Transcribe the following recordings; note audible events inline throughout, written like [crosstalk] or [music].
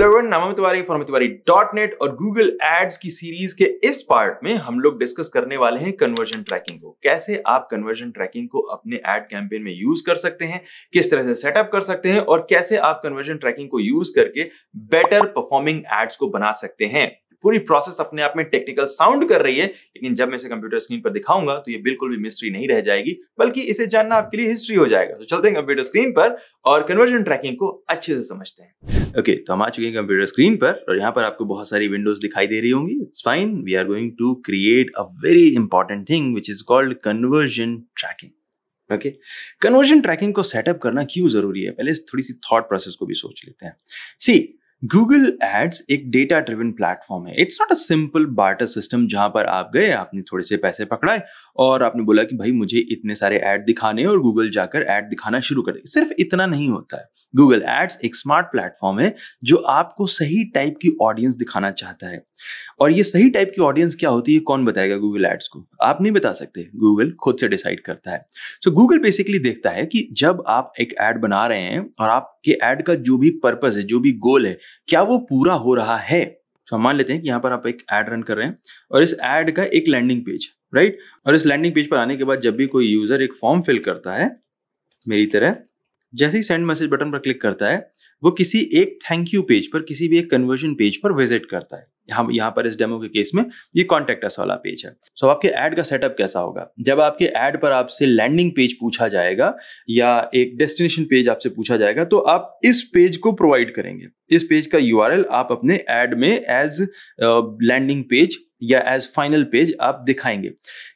Hello everyone Tiwari from Tiwari dot net और Google ads की series के इस पार्ट में हम लोग डिस्कस करने वाले हैं कन्वर्जन ट्रैकिंग को कैसे आप कन्वर्जन ट्रैकिंग को अपने एड कैंपेन में यूज कर सकते हैं किस तरह से सेटअप कर सकते हैं और कैसे आप कन्वर्जन ट्रैकिंग को यूज करके बेटर परफॉर्मिंग एड्स को बना सकते हैं पूरी प्रोसेस अपने आप में टेक्निकल साउंड कर रही है लेकिन जब मैं इसे कंप्यूटर स्क्रीन पर दिखाऊंगा तो ये बिल्कुल भी मिस्ट्री नहीं रह जाएगी बल्कि इसे जानना आपके लिए हिस्ट्री हो जाएगा तो चलते हैं कंप्यूटर स्क्रीन पर और कन्वर्जन ट्रैकिंग को अच्छे से समझते हैं ओके okay, तो हम आ चुके हैं कंप्यूटर स्क्रीन पर और यहाँ पर आपको बहुत सारी विंडोज दिखाई दे रही होंगी it's fine we are going to create a very important thing which is called conversion tracking okay conversion tracking को सेटअप करना क्यों जरूरी है पहले थोड़ी सी थॉट प्रोसेस को भी सोच लेते हैं सी गूगल एड्स एक डेटा ड्रिवन प्लेटफॉर्म है it's not a simple barter system जहां पर आप गए आपने थोड़े से पैसे पकड़ाए और आपने बोला कि भाई मुझे इतने सारे ऐड दिखाने और गूगल जाकर ऐड दिखाना शुरू कर दे सिर्फ इतना नहीं होता है गूगल एड्स एक स्मार्ट प्लेटफॉर्म है जो आपको सही टाइप की ऑडियंस दिखाना चाहता है और ये सही टाइप की ऑडियंस क्या होती है कौन बताएगा गूगल एड्स को आप नहीं बता सकते गूगल खुद से डिसाइड करता है सो गूगल बेसिकली देखता है कि जब आप एक एड बना रहे हैं और आप कि एड का जो भी पर्पज है जो भी गोल है क्या वो पूरा हो रहा है तो हम मान लेते हैं कि यहाँ पर आप एक ऐड रन कर रहे हैं और इस एड का एक लैंडिंग पेज राइट और इस लैंडिंग पेज पर आने के बाद जब भी कोई यूजर एक फॉर्म फिल करता है मेरी तरह जैसे ही सेंड मैसेज बटन पर क्लिक करता है वो किसी एक थैंक यू पेज पर किसी भी एक कन्वर्जन पेज पर विजिट करता है हम यहाँ पर इस डेमो के केस में ये कॉन्टेक्ट अस वाला पेज है सो so, आपके ऐड का सेटअप कैसा होगा जब आपके ऐड पर आपसे लैंडिंग पेज पूछा जाएगा या एक डेस्टिनेशन पेज आपसे पूछा जाएगा तो आप इस पेज को प्रोवाइड करेंगे इस पेज का यू आप अपने ऐड में एज लैंडिंग पेज या एज फाइनल पेज आप दिखाएंगे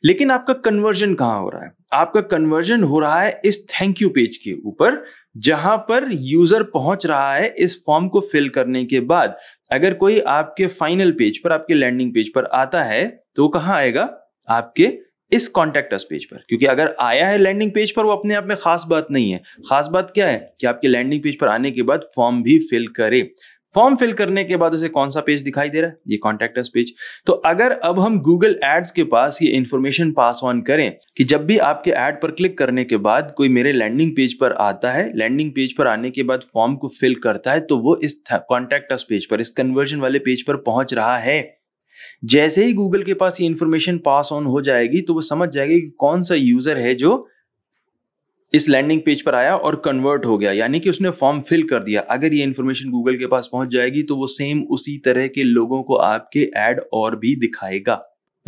लेकिन आपका कन्वर्जन कहाँ हो रहा है आपका कन्वर्जन हो रहा है इस थैंक यू पेज के ऊपर जहां पर यूजर पहुंच रहा है इस फॉर्म को फिल करने के बाद अगर कोई आपके फाइनल पेज पर आपके लैंडिंग पेज पर आता है तो कहां आएगा आपके इस कॉन्टेक्ट अस पेज पर क्योंकि अगर आया है लैंडिंग पेज पर वो अपने आप में खास बात नहीं है खास बात क्या है कि आपके लैंडिंग पेज पर आने के बाद फॉर्म भी फिल करे फॉर्म फिल करने के बाद उसे कौन सा पेज दिखाई दे रहा है ये कॉन्टेक्ट पेज तो अगर अब हम गूगल एड्स के पास ये इन्फॉर्मेशन पास ऑन करें कि जब भी आपके एड पर क्लिक करने के बाद कोई मेरे लैंडिंग पेज पर आता है लैंडिंग पेज पर आने के बाद फॉर्म को फिल करता है तो वो इस कॉन्टेक्टर्स पेज पर इस कन्वर्जन वाले पेज पर पहुंच रहा है जैसे ही गूगल के पास ये इन्फॉर्मेशन पास ऑन हो जाएगी तो वो समझ जाएगी कि कौन सा यूजर है जो इस लैंडिंग पेज पर आया और कन्वर्ट हो गया यानी कि उसने फॉर्म फिल कर दिया अगर ये इन्फॉर्मेशन गूगल के पास पहुंच जाएगी तो वो सेम उसी तरह के लोगों को आपके एड और भी दिखाएगा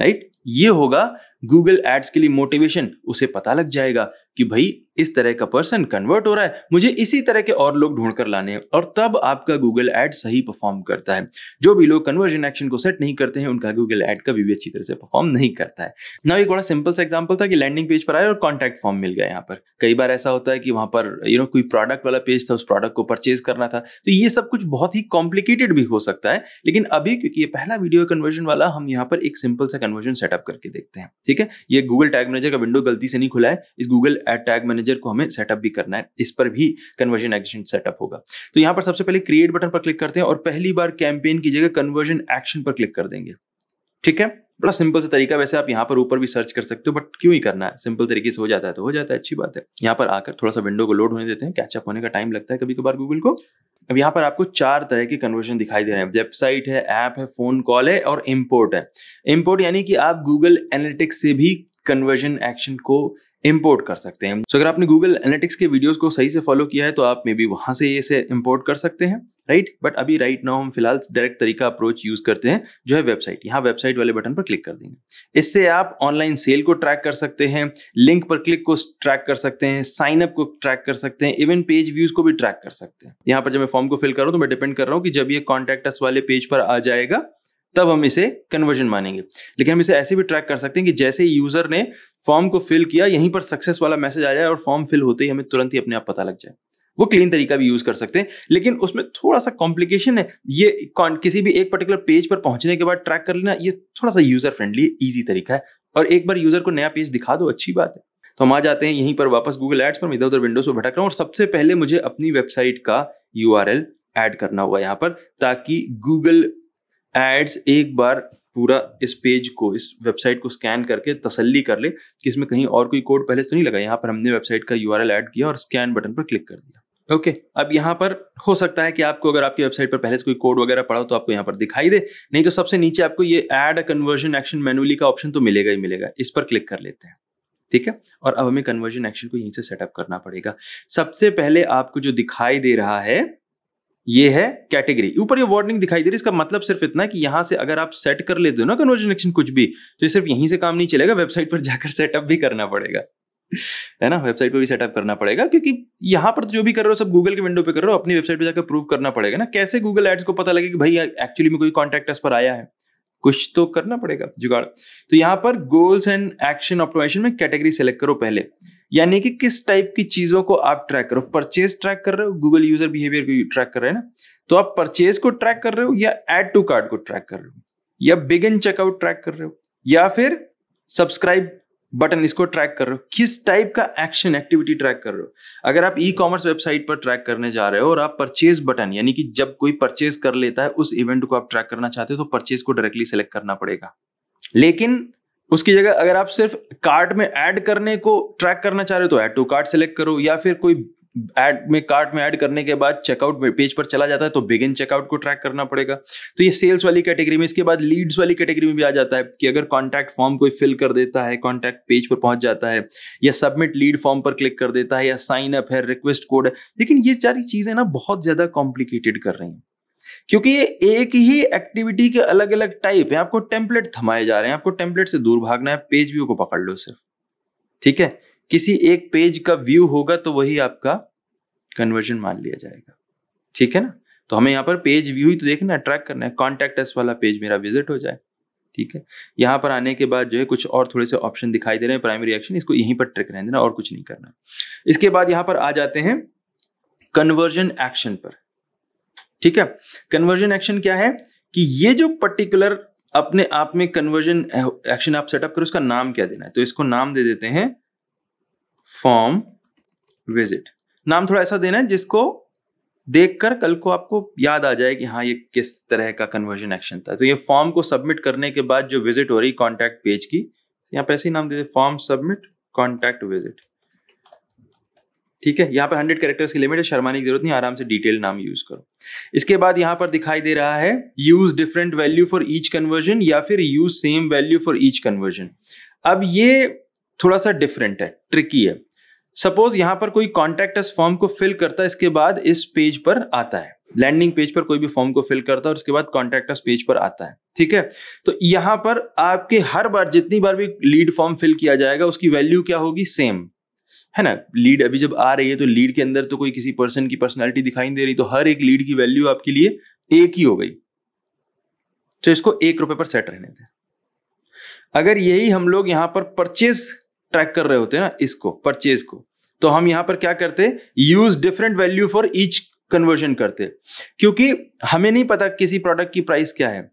राइट ये होगा गूगल एड्स के लिए मोटिवेशन उसे पता लग जाएगा कि भाई इस तरह का पर्सन कन्वर्ट हो रहा है मुझे इसी तरह के और लोग ढूंढ कर लाने हैं और तब आपका गूगल एड सही परफॉर्म करता है जो भी लोग कन्वर्जन एक्शन को सेट नहीं करते हैं उनका गूगल एड कभी भी अच्छी तरह से परफॉर्म नहीं करता है ना एक बड़ा सिंपल सा एग्जाम्पल था कि लैंडिंग पेज पर आए और कॉन्टैक्ट फॉर्म मिल गया यहाँ पर कई बार ऐसा होता है कि वहाँ पर यू नो कोई प्रोडक्ट वाला पेज था उस प्रोडक्ट को परचेज करना था तो ये सब कुछ बहुत ही कॉम्प्लिकेटेड भी हो सकता है लेकिन अभी क्योंकि ये पहला वीडियो कन्वर्जन वाला हम यहाँ पर एक सिंपल सा कन्वर्जन सेटअप करके देखते हैं ठीक है ये गूगल टैग मैनेजर का विंडो गलती से नहीं खुला है इस गूगल एड टैग मैनेजर को हमें सेटअप भी करना है इस पर भी कन्वर्जन एक्शन सेटअप होगा तो यहाँ पर सबसे पहले क्रिएट बटन पर क्लिक करते हैं और पहली बार कैंपेन की जगह कन्वर्जन एक्शन पर क्लिक कर देंगे ठीक है बड़ा सिंपल सा तरीका वैसे आप यहाँ पर ऊपर भी सर्च कर सकते हो बट क्यों ही करना है सिंपल तरीके से हो जाता है तो हो जाता है अच्छी बात है यहाँ पर आकर थोड़ा सा विंडो को लोड होने देते हैं कैचअप होने का टाइम लगता है कभी कभार गूगल को अब यहाँ पर आपको चार तरह के कन्वर्जन दिखाई दे रहे हैं वेबसाइट है ऐप है फोन कॉल है और इम्पोर्ट है इम्पोर्ट यानी कि आप गूगल एनालिटिक्स से भी कन्वर्जन एक्शन को इम्पोर्ट कर सकते हैं सो so, अगर आपने गूगल एनालिटिक्स के वीडियोस को सही से फॉलो किया है तो आप मे बी वहां से इसे इम्पोर्ट कर सकते हैं राइट बट अभी राइट नाउ हम फिलहाल डायरेक्ट तरीका अप्रोच यूज करते हैं जो है वेबसाइट यहाँ वेबसाइट वाले बटन पर क्लिक कर देंगे इससे आप ऑनलाइन सेल को ट्रैक कर सकते हैं लिंक पर क्लिक को ट्रैक कर सकते हैं साइन अप को ट्रैक कर सकते हैं इवन पेज व्यूज को भी ट्रैक कर सकते हैं यहाँ पर जब मैं फॉर्म को फिल कर रहा हूँ तो मैं डिपेंड कर रहा हूँ कि जब ये कॉन्टेक्ट वाले पेज पर आ जाएगा तब हम इसे कन्वर्जन मानेंगे लेकिन हम इसे ऐसे भी ट्रैक कर सकते हैं कि जैसे ही यूजर ने फॉर्म को फिल किया यहीं पर सक्सेस वाला मैसेज आ जाए और फॉर्म फिल होते ही हमें तुरंत ही अपने आप पता लग जाए वो क्लीन तरीका भी यूज कर सकते हैं लेकिन उसमें थोड़ा सा कॉम्प्लिकेशन है ये किसी भी एक पर्टिकुलर पेज पर पहुंचने के बाद ट्रैक कर लेना ये थोड़ा सा यूजर फ्रेंडली ईजी तरीका है और एक बार यूजर को नया पेज दिखा दो अच्छी बात है तो हम आ जाते हैं यहीं पर वापस गूगल एड्स पर इधर उधर विंडोज पर भटक रहा हूँ और सबसे पहले मुझे अपनी वेबसाइट का यू ऐड करना हुआ यहाँ पर ताकि गूगल एड्स एक बार पूरा इस पेज को इस वेबसाइट को स्कैन करके तसल्ली कर ले कि इसमें कहीं और कोई कोड पहले से तो नहीं लगा यहाँ पर हमने वेबसाइट का यू ऐड किया और स्कैन बटन पर क्लिक कर दिया ओके okay. अब यहाँ पर हो सकता है कि आपको अगर आपकी वेबसाइट पर पहले से कोई कोड वगैरह पड़ा हो तो आपको यहाँ पर दिखाई दे नहीं तो सबसे नीचे आपको ये add a conversion action manually का ऑप्शन तो मिलेगा ही मिलेगा इस पर क्लिक कर लेते हैं ठीक है और अब हमें कन्वर्जन एक्शन को यहीं से सेटअप करना पड़ेगा सबसे पहले आपको जो दिखाई दे रहा है ये है कैटेगरी ऊपर ये वार्निंग दिखाई दे रही है इसका मतलब सिर्फ इतना है कि यहाँ से अगर आप सेट कर लेते हो ना कन्वर्जन एक्शन कुछ भी तो ये सिर्फ यहीं से काम नहीं चलेगा वेबसाइट पर जाकर सेटअप भी करना पड़ेगा है ना वेबसाइट पे भी सेटअप करना पड़ेगा क्योंकि यहाँ पर तो जो भी कर रहे हो सब गूगल के विंडो पे कर रहे हो अपनी वेबसाइट पे जाकर प्रूव करना पड़ेगा ना कैसे गूगल एड्स को पता लगे कि भाई एक्चुअली में कोई कॉन्टैक्ट पर आया है कुछ तो करना पड़ेगा जुगाड़ तो यहाँ पर गोल्स एंड एक्शन ऑप्टोमेशन में कैटेगरी सेलेक्ट करो पहले यानी कि किस टाइप की चीजों को आप ट्रैक करो परचेज ट्रैक कर रहे हो गूगल यूजर बिहेवियर को ट्रैक कर रहे हैं ना तो आप परचेज को ट्रैक कर रहे हो या एड टू कार्ड को ट्रैक कर रहे हो या बिगिन चेकआउट ट्रैक कर रहे हो या फिर सब्सक्राइब बटन इसको ट्रैक कर रहे हो किस टाइप का एक्शन एक्टिविटी ट्रैक कर रहे हो अगर आप ई कॉमर्स वेबसाइट पर ट्रैक करने जा रहे हो और आप परचेज बटन यानी कि जब कोई परचेज कर लेता है उस इवेंट को आप ट्रैक करना चाहते हो तो परचेज को डायरेक्टली सेलेक्ट करना पड़ेगा लेकिन उसकी जगह अगर आप सिर्फ कार्ड में ऐड करने को ट्रैक करना चाह रहे हो तो ऐड टू कार्ड सेलेक्ट करो या फिर कोई ऐड में कार्ट में ऐड करने के बाद चेकआउट पेज पर चला जाता है तो बिगिन चेकआउट को ट्रैक करना पड़ेगा तो ये सेल्स वाली कैटेगरी में इसके बाद लीड्स वाली कैटेगरी में भी आ जाता है कि अगर कॉन्टैक्ट फॉर्म कोई फिल कर देता है कॉन्टैक्ट पेज पर पहुंच जाता है या सबमिट लीड फॉर्म पर क्लिक कर देता है या साइन अप है रिक्वेस्ट कोड है लेकिन ये सारी चीजें ना बहुत ज्यादा कॉम्प्लिकेटेड कर रही हैं क्योंकि ये एक ही एक्टिविटी के अलग अलग टाइप है आपको टेम्पलेट थमाए जा रहे हैं आपको टेम्पलेट से दूर भागना है पेज व्यू को पकड़ लो सिर्फ ठीक है किसी एक पेज का व्यू होगा तो वही आपका कन्वर्जन मान लिया जाएगा ठीक है ना तो हमें यहाँ पर पेज व्यू ही तो देखना है ट्रैक करना है कॉन्टैक्ट एस वाला पेज मेरा विजिट हो जाए ठीक है यहाँ पर आने के बाद जो है कुछ और थोड़े से ऑप्शन दिखाई दे रहे हैं प्राइमरी एक्शन इसको यहीं पर ट्रिक रहने देना और कुछ नहीं करना इसके बाद यहाँ पर आ जाते हैं कन्वर्जन एक्शन पर ठीक है कन्वर्जन एक्शन क्या है कि ये जो पर्टिकुलर अपने आप में कन्वर्जन एक्शन आप सेटअप करो उसका नाम क्या देना है तो इसको नाम दे देते हैं फॉर्म विजिट नाम थोड़ा ऐसा देना है जिसको देखकर कल को आपको याद आ जाए कि हाँ ये किस तरह का कन्वर्जन एक्शन था तो ये फॉर्म को सबमिट करने के बाद जो विजिट हो रही कॉन्टैक्ट पेज की यहाँ पे ऐसे ही नाम देते फॉर्म सबमिट कॉन्टैक्ट विजिट ठीक है यहाँ पर हंड्रेड कैरेक्टर्स की लिमिट है शर्माने की जरूरत नहीं आराम से डिटेल नाम यूज करो इसके बाद यहाँ पर दिखाई दे रहा है use different value for each conversion या फिर use same value for each conversion अब ये थोड़ा सा डिफरेंट है ट्रिकी है सपोज यहां पर कोई कॉन्टैक्ट फॉर्म को फिल करता है इसके बाद इस पेज पर आता है लैंडिंग पेज पर कोई भी फॉर्म को फिल करता है और उसके बाद कॉन्टैक्ट पेज पर आता है ठीक है तो यहां पर आपके हर बार जितनी बार भी लीड फॉर्म फिल किया जाएगा उसकी वैल्यू क्या होगी सेम है ना लीड अभी जब आ रही है तो लीड के अंदर तो कोई किसी पर्सन की पर्सनैलिटी दिखाई दे रही तो हर एक लीड की वैल्यू आपके लिए एक ही हो गई तो इसको एक रुपए पर सेट रहने दें अगर यही हम लोग यहां पर परचेज ट्रैक कर रहे होते हैं ना इसको परचेज को तो हम यहां पर क्या करते use different value for each conversion करते क्योंकि हमें नहीं पता किसी प्रोडक्ट की प्राइस क्या है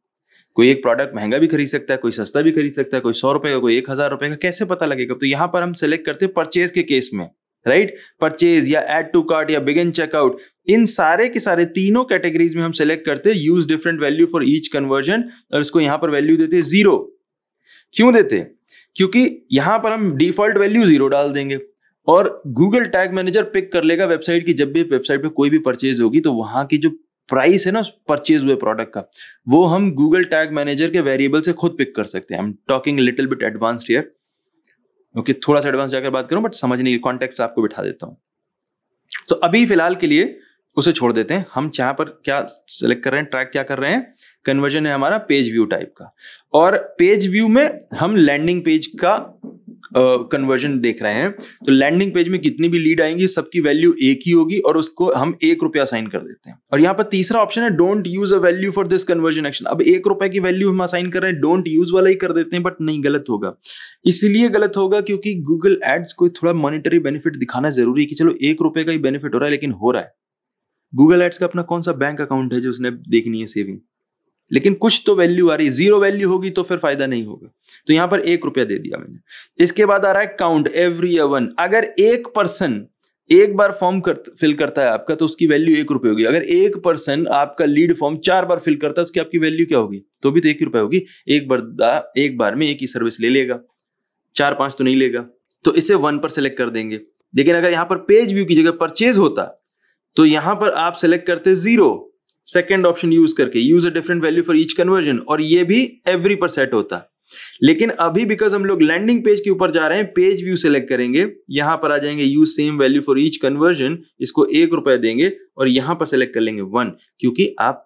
कोई एक प्रोडक्ट महंगा भी खरीद सकता है कोई सस्ता भी खरीद सकता है कोई सौ रुपए का कोई एक हजार रुपए का कैसे पता लगेगा तो यहां पर हम सेलेक्ट करते हैं परचेज के केस में राइट परचेज या एड टू कार्ट या बिगिन चेकआउट इन सारे के सारे तीनों कैटेगरीज में हम सेलेक्ट करते हैं use different value for each conversion और इसको यहां पर वैल्यू देते जीरो क्यों देते क्योंकि यहां पर हम डिफॉल्ट वैल्यू जीरो डाल देंगे और गूगल टैग मैनेजर पिक कर लेगा वेबसाइट की जब भी वेबसाइट पे कोई भी परचेज होगी तो वहां की जो प्राइस है ना परचेज हुए प्रोडक्ट का वो हम गूगल टैग मैनेजर के वेरिएबल से खुद पिक कर सकते हैं I am talking little bit advanced here okay थोड़ा सा एडवांस जाकर बात करूं बट समझने नहीं कॉन्टेक्ट आपको बिठा देता हूं तो अभी फिलहाल के लिए उसे छोड़ देते हैं हम यहाँ पर क्या सेलेक्ट कर रहे हैं ट्रैक क्या कर रहे हैं कन्वर्जन है हमारा पेज व्यू टाइप का और पेज व्यू में हम लैंडिंग पेज का कन्वर्जन uh, देख रहे हैं तो लैंडिंग पेज में कितनी भी लीड आएंगी सबकी वैल्यू एक ही होगी और उसको हम एक रुपया साइन कर देते हैं और यहाँ पर तीसरा ऑप्शन है don't use a value for this conversion action अब एक रुपए की वैल्यू हम असाइन कर रहे हैं डोंट यूज वाला ही कर देते हैं बट नहीं गलत होगा इसलिए गलत होगा क्योंकि गूगल एड्स को थोड़ा मॉनिटरी बेनिफिट दिखाना जरूरी है कि चलो एक रुपए का ही बेनिफिट हो रहा है लेकिन हो रहा है गूगल एड्स का अपना कौन सा बैंक अकाउंट है जो उसने देखनी है सेविंग लेकिन कुछ तो वैल्यू आ रही है जीरो वैल्यू होगी तो फिर फायदा नहीं होगा तो यहां पर एक रुपया दे दिया मैंने इसके बाद आ रहा है काउंट एवरी वन अगर एक पर्सन एक बार फॉर्म कर, फिल करता है आपका तो उसकी वैल्यू एक रुपये होगी अगर एक पर्सन आपका लीड फॉर्म चार बार फिल करता है उसकी आपकी वैल्यू क्या होगी तो भी तो एक ही रुपये होगी एक बार एक बार में एक ही सर्विस ले लेगा चार पांच तो नहीं लेगा तो इसे वन पर सेलेक्ट कर देंगे लेकिन अगर यहाँ पर पेज व्यू की जगह परचेज होता तो यहां पर आप सेलेक्ट करते जीरो सेकेंड ऑप्शन यूज करके use a different value for each conversion और ये भी एवरी पर सेट होता है लेकिन अभी बिकॉज हम लोग लैंडिंग पेज के ऊपर जा रहे हैं पेज व्यू सेलेक्ट करेंगे यहां पर आ जाएंगे use same value for each conversion इसको एक रुपए देंगे और यहां पर सेलेक्ट कर लेंगे वन क्योंकि आप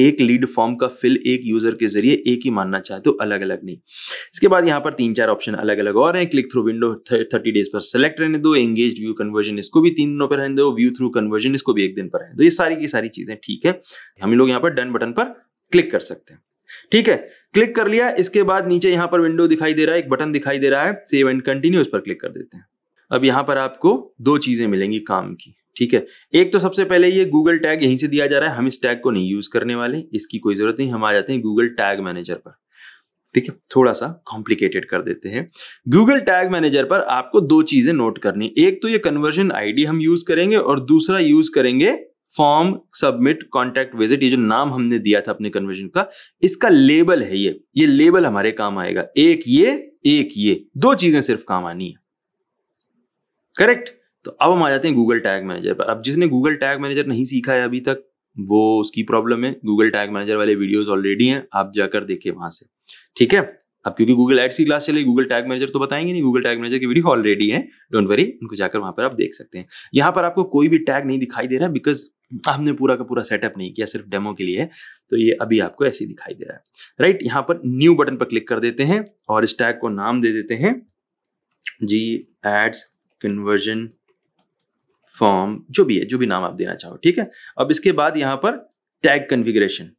एक लीड फॉर्म का फिल एक यूजर के जरिए एक ही मानना चाहते हो अलग अलग नहीं इसके बाद यहाँ पर तीन चार ऑप्शन अलग अलग और हैं click through window thirty days पर सेलेक्ट रहने दो एंगेज व्यू कन्वर्जन इसको भी तीन दिनों पर रहने दो व्यू थ्रू कन्वर्जन इसको भी एक दिन पर रहने दो ये सारी की सारी चीजें ठीक है हम लोग यहाँ पर डन बटन पर क्लिक कर सकते हैं ठीक है क्लिक कर लिया इसके बाद नीचे यहाँ पर विंडो दिखाई दे रहा है एक बटन दिखाई दे रहा है सेव एंड कंटिन्यू उस पर क्लिक कर देते हैं अब यहाँ पर आपको दो चीजें मिलेंगी काम की ठीक है एक तो सबसे पहले ये गूगल टैग यहीं से दिया जा रहा है हम इस टैग को नहीं यूज करने वाले इसकी कोई जरूरत नहीं हम आ जाते हैं गूगल टैग मैनेजर पर ठीक है थोड़ा सा कॉम्प्लिकेटेड कर देते हैं गूगल टैग मैनेजर पर आपको दो चीजें नोट करनी एक तो ये कन्वर्जन आईडी हम यूज करेंगे और दूसरा यूज करेंगे फॉर्म सबमिट कॉन्टैक्ट विजिट ये जो नाम हमने दिया था अपने कन्वर्जन का इसका लेबल है ये ये लेबल हमारे काम आएगा एक ये एक ये दो चीजें सिर्फ काम आनी है करेक्ट तो अब हम आ जाते हैं गूगल टैग मैनेजर पर अब जिसने गूगल टैग मैनेजर नहीं सीखा है अभी तक वो उसकी प्रॉब्लम है गूगल टैग मैनेजर वाले वीडियोस ऑलरेडी हैं आप जाकर देखिए वहां से ठीक है अब क्योंकि गूगल एड्स की क्लास चले गूगल टैग मैनेजर तो बताएंगे नहीं गूगल टैग मैनेजर की वीडियो ऑलरेडी है डोंट वरी उनको जाकर वहां पर आप देख सकते हैं यहाँ पर आपको कोई भी टैग नहीं दिखाई दे रहा है बिकॉज हमने पूरा का पूरा सेटअप नहीं किया सिर्फ डेमो के लिए तो ये अभी आपको ऐसे दिखाई दे रहा है राइट right? यहाँ पर न्यू बटन पर क्लिक कर देते हैं और इस टैग को नाम दे देते हैं जी एड्स कन्वर्जन फॉर्म जो भी है जो भी नाम आप देना चाहो ठीक है अब इसके बाद यहां पर टैग कन्फिग्रेशन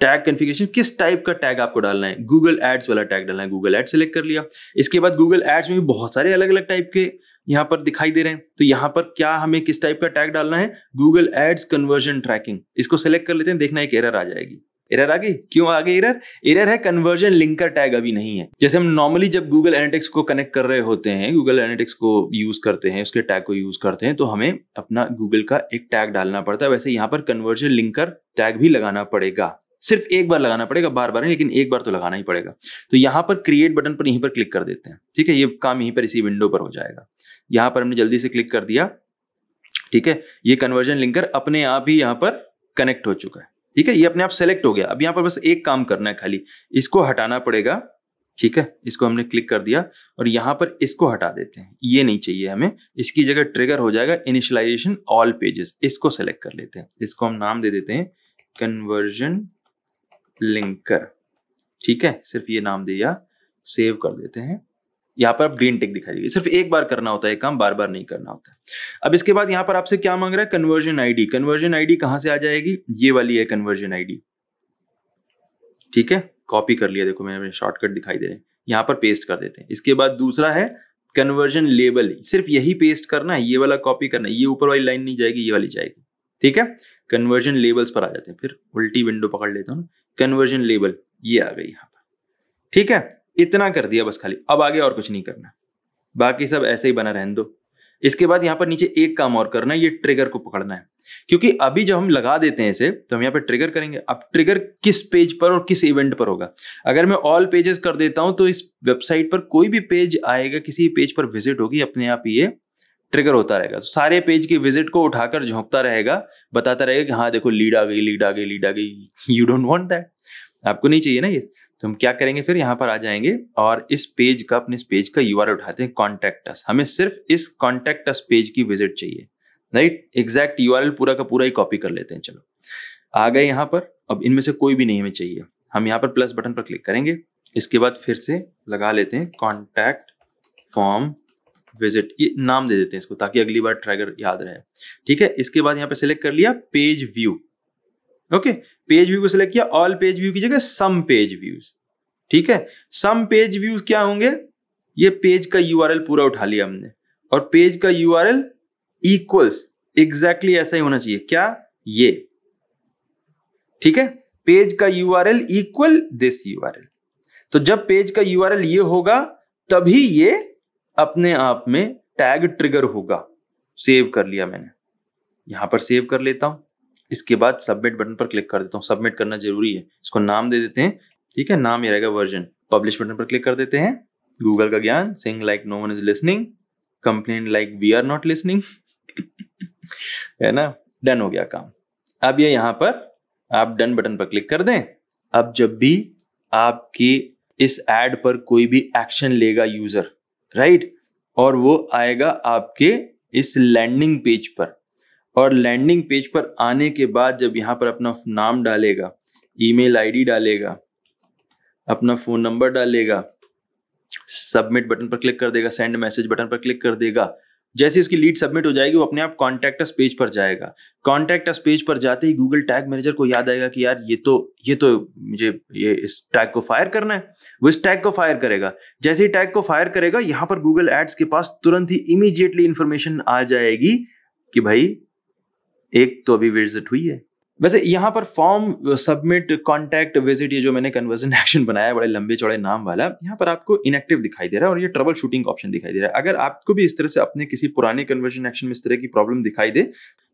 टैग कन्फिग्रेशन किस टाइप का टैग आपको डालना है गूगल एड्स वाला टैग डालना है गूगल एड सेलेक्ट कर लिया इसके बाद गूगल एड्स में भी बहुत सारे अलग अलग टाइप के यहाँ पर दिखाई दे रहे हैं तो यहाँ पर क्या हमें किस टाइप का टैग डालना है गूगल एड्स कन्वर्जन ट्रैकिंग इसको सेलेक्ट कर लेते हैं देखना एक एरर आ जाएगी एरर आ गई क्यों आ गई एरर एरर है कन्वर्जन लिंकर टैग अभी नहीं है जैसे हम नॉर्मली जब गूगल एनालिटिक्स को कनेक्ट कर रहे होते हैं गूगल एनालिटिक्स को यूज करते हैं उसके टैग को यूज करते हैं तो हमें अपना गूगल का एक टैग डालना पड़ता है वैसे यहाँ पर कन्वर्जन लिंकर टैग भी लगाना पड़ेगा सिर्फ एक बार लगाना पड़ेगा बार बार लेकिन एक बार तो लगाना ही पड़ेगा तो यहाँ पर क्रिएट बटन पर यहीं पर क्लिक कर देते हैं ठीक है ये काम यहीं पर इसी विंडो पर हो जाएगा यहाँ पर हमने जल्दी से क्लिक कर दिया ठीक है ये कन्वर्जन लिंकर अपने आप ही यहाँ पर कनेक्ट हो चुका है ठीक है ये अपने आप सेलेक्ट हो गया अब यहाँ पर बस एक काम करना है खाली इसको हटाना पड़ेगा ठीक है इसको हमने क्लिक कर दिया और यहाँ पर इसको हटा देते हैं ये नहीं चाहिए हमें इसकी जगह ट्रिगर हो जाएगा इनिशलाइजेशन ऑल पेजेस इसको सेलेक्ट कर लेते हैं इसको हम नाम दे देते हैं कन्वर्जन लिंकर ठीक है सिर्फ ये नाम दिया सेव कर देते हैं यहाँ पर आप ग्रीन टिक दिखाई देगी सिर्फ एक बार करना होता है काम बार बार नहीं करना होता है अब इसके बाद यहाँ पर आपसे क्या मांग रहा है कन्वर्जन आईडी कन्वर्जन आईडी कहां से आ जाएगी ये वाली है कन्वर्जन आईडी ठीक है कॉपी कर लिया देखो मैंने शॉर्टकट दिखाई दे रहे हैं यहाँ पर पेस्ट कर देते हैं इसके बाद दूसरा है कन्वर्जन लेबल सिर्फ यही पेस्ट करना है ये वाला कॉपी करना है ये ऊपर वाली लाइन नहीं जाएगी ये वाली जाएगी ठीक है कन्वर्जन लेबल्स पर आ जाते हैं फिर उल्टी विंडो पकड़ लेता हूँ कन्वर्जन लेबल ये आ गई यहाँ पर ठीक है इतना कर दिया बस खाली अब आगे और कुछ नहीं करना बाकी सब ऐसे ही बना रहने दो इसके बाद यहाँ पर नीचे एक काम और करना है ये ट्रिगर को पकड़ना है क्योंकि अभी जब हम लगा देते हैं इसे तो हम यहाँ पर ट्रिगर करेंगे अब ट्रिगर किस पेज पर और किस इवेंट पर होगा अगर मैं ऑल पेजेस कर देता हूं तो इस वेबसाइट पर कोई भी पेज आएगा किसी पेज पर विजिट होगी अपने आप ये ट्रिगर होता रहेगा तो सारे पेज की विजिट को उठाकर झोंकता रहेगा बताता रहेगा कि हाँ देखो लीड आ गई लीड आ गई लीड आ गई यू डोंट वॉन्ट दैट आपको नहीं चाहिए ना ये तो हम क्या करेंगे फिर यहाँ पर आ जाएंगे और इस पेज का अपने इस पेज का यू उठाते हैं कॉन्टैक्ट अस हमें सिर्फ इस कॉन्टैक्ट अस पेज की विजिट चाहिए राइट एग्जैक्ट यू पूरा का पूरा ही कॉपी कर लेते हैं चलो आ गए यहाँ पर अब इनमें से कोई भी नहीं हमें चाहिए हम यहाँ पर प्लस बटन पर क्लिक करेंगे इसके बाद फिर से लगा लेते हैं कॉन्टैक्ट फॉर्म विजिट ये नाम दे देते हैं इसको ताकि अगली बार ट्रैगर याद रहे ठीक है इसके बाद यहाँ पे सिलेक्ट कर लिया page view okay page view को सिलेक्ट किया ऑल पेज व्यू की जगह सम पेज व्यूज ठीक है सम पेज व्यूज क्या होंगे ये पेज का यू पूरा उठा लिया हमने और पेज का यू आर इक्वल्स एग्जैक्टली ऐसा ही होना चाहिए क्या ये ठीक है पेज का यूआरएल इक्वल दिस यूआरएल तो जब पेज का यूआरएल ये होगा तभी ये अपने आप में टैग ट्रिगर होगा सेव कर लिया मैंने यहां पर सेव कर लेता हूं इसके बाद सबमिट बटन पर क्लिक कर देता हूँ सबमिट करना जरूरी है इसको नाम दे देते हैं ठीक है नाम ये रहेगा वर्जन पब्लिश बटन पर क्लिक कर देते हैं गूगल का ज्ञान sing like no one is listening complain like we are not listening है ना डन हो गया काम अब ये यहाँ पर आप डन बटन पर क्लिक कर दें अब जब भी आपके इस एड पर कोई भी एक्शन लेगा यूजर राइट और वो आएगा आपके इस लैंडिंग पेज पर और लैंडिंग पेज पर आने के बाद जब यहाँ पर अपना नाम डालेगा ईमेल आईडी डालेगा अपना फ़ोन नंबर डालेगा सबमिट बटन पर क्लिक कर देगा सेंड मैसेज बटन पर क्लिक कर देगा जैसे इसकी लीड सबमिट हो जाएगी वो अपने आप कॉन्टैक्ट अस पेज पर जाएगा कॉन्टैक्ट अस पेज पर जाते ही गूगल टैग मैनेजर को याद आएगा कि यार ये तो ये तो मुझे ये इस टैग को फायर करना है वो इस टैग को फायर करेगा जैसे ही टैग को फायर करेगा यहाँ पर गूगल एड्स के पास तुरंत ही इमीजिएटली इन्फॉर्मेशन आ जाएगी कि भाई एक तो अभी विजिट हुई है वैसे यहाँ पर फॉर्म सबमिट कॉन्टैक्ट विजिट ये जो मैंने कन्वर्जन एक्शन [laughs] बनाया है बड़े लंबे चौड़े नाम वाला यहाँ पर आपको इनएक्टिव दिखाई दे रहा है और ये ट्रबल शूटिंग ऑप्शन दिखाई दे रहा है अगर आपको भी इस तरह से अपने किसी पुराने कन्वर्जन एक्शन में इस तरह की प्रॉब्लम दिखाई दे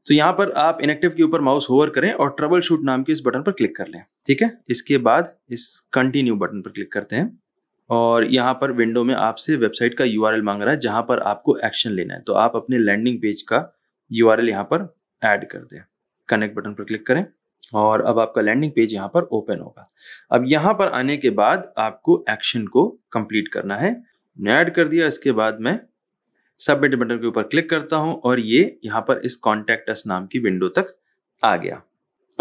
तो यहाँ पर आप इनएक्टिव के ऊपर माउस होवर करें और ट्रबल शूट नाम के इस बटन पर क्लिक कर लें ठीक है इसके बाद इस कंटिन्यू बटन पर क्लिक करते हैं और यहाँ पर विंडो में आपसे वेबसाइट का यू मांग रहा है जहाँ पर आपको एक्शन लेना है तो आप अपने लैंडिंग पेज का यू आर यहाँ पर ऐड कर दें कनेक्ट बटन पर क्लिक करें और अब आपका लैंडिंग पेज यहाँ पर ओपन होगा अब यहाँ पर आने के बाद आपको एक्शन को कंप्लीट करना है मैंने ऐड कर दिया इसके बाद मैं सबमिट बटन के ऊपर क्लिक करता हूँ और ये यहाँ पर इस कॉन्टैक्ट अस नाम की विंडो तक आ गया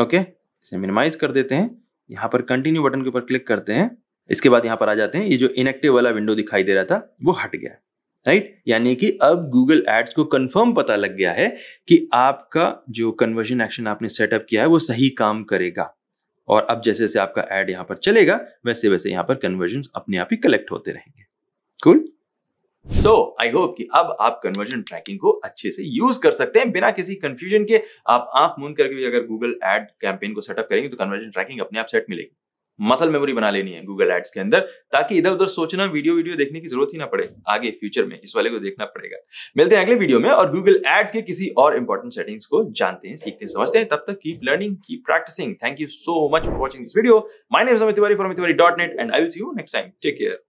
ओके इसे मिनिमाइज कर देते हैं यहाँ पर कंटिन्यू बटन के ऊपर क्लिक करते हैं इसके बाद यहाँ पर आ जाते हैं ये जो इनएक्टिव वाला विंडो दिखाई दे रहा था वो हट गया राइट यानी कि अब गूगल एड्स को कंफर्म पता लग गया है कि आपका जो कन्वर्जन एक्शन आपने सेटअप किया है वो सही काम करेगा और अब जैसे जैसे आपका एड यहां पर चलेगा वैसे वैसे यहां पर कन्वर्जन अपने आप ही कलेक्ट होते रहेंगे कूल सो आई होप कि अब आप कन्वर्जन ट्रैकिंग को अच्छे से यूज कर सकते हैं बिना किसी कंफ्यूजन के आप आंख मूंद करके भी अगर गूगल एड कैंपेन को सेटअप करेंगे तो कन्वर्जन ट्रैकिंग अपने आप सेट मिलेगी मसल मेमोरी बना लेनी है गूगल एड्स के अंदर ताकि इधर उधर सोचना वीडियो वीडियो देखने की जरूरत ही ना पड़े आगे फ्यूचर में इस वाले को देखना पड़ेगा मिलते हैं अगले वीडियो में और गूगल एड्स के किसी और इंपॉर्टेंट सेटिंग्स को जानते हैं सीखते हैं समझते हैं तब तक keep learning keep practising thank you so much for watching this video my name from Tiwari dot net and I will see you next time take care